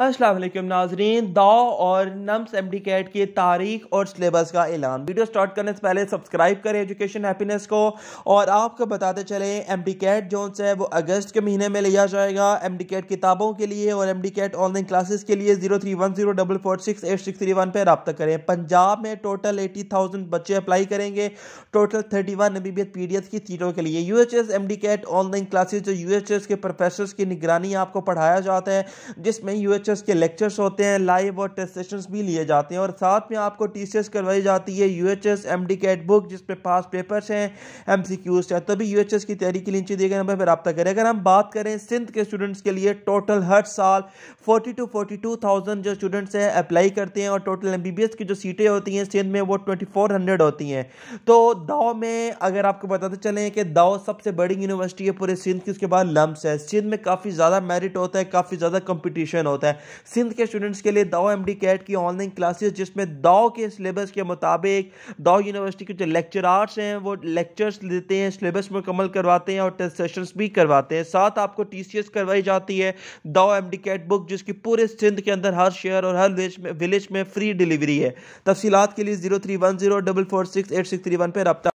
असलम नाजरीन दाओ और नम्स एम डी कैट की तारीख और सिलेबस का ऐलान वीडियो स्टार्ट करने से पहले सब्सक्राइब करें एजुकेशन हैप्पीनेस को और आपको बताते चले एम डी कैट जो है वो अगस्त के महीने में लिया जाएगा एम डी कैट किताबों के लिए और M D CAT online classes के लिए zero three one zero double four six eight six three one पर रब्ता करें पंजाब में टोटल एटी थाउजेंड बच्चे अप्लाई करेंगे total thirty one M B P D S की सीटों के लिए U H S M D CAT online classes जो यू एच एस के प्रोफेसर की निगरानी आपको पढ़ाया जाता है जिसमें यू एच टीचर्स के लेक्चर्स होते हैं लाइव और टेस्ट सेशंस भी लिए जाते हैं और साथ में आपको टीसीएस करवाई जाती है U H S M D CAT book जिसपे पास पेपर्स हैं एम सी क्यूज है तो भी यू एच एस की तैयारी के लिए दिए गए नंबर पर रब्ता करें अगर हम बात करें सिंध के स्टूडेंट्स के लिए टोटल हर साल forty two forty two thousand जो स्टूडेंट्स हैं अप्लाई करते हैं और total M B B S की जो सीटें होती हैं सिंध में वो ट्वेंटी फोर हंड्रेड होती हैं तो दाओ में अगर आपको बताते चले कि दाओ सबसे बड़ी यूनिवर्सिटी है पूरे सिंध की उसके बाद लम्स है सिंध में काफ़ी ज़्यादा मेरिट होता है काफ़ी ज़्यादा कंपटीशन होता है है सिंध के स्टूडेंट्स के लिए दाओ एम डी कैट की ऑनलाइन क्लासेस जिसमें दाओ के सिलेबस के मुताबिक दाओ यूनिवर्सिटी के जो लेक्चरार्स हैं वो लेक्चर्स देते हैं सिलेबस मुकम्मल करवाते हैं और टेस्ट सेशंस भी करवाते हैं साथ आपको टी करवाई जाती है दाओ एम डी कैट बुक जिसकी पूरे सिंध के अंदर हर शहर और हर विलेज में विलेज में फ्री डिलीवरी है तफसीत के लिए zero three one zero double four six eight six three one पर रब्ता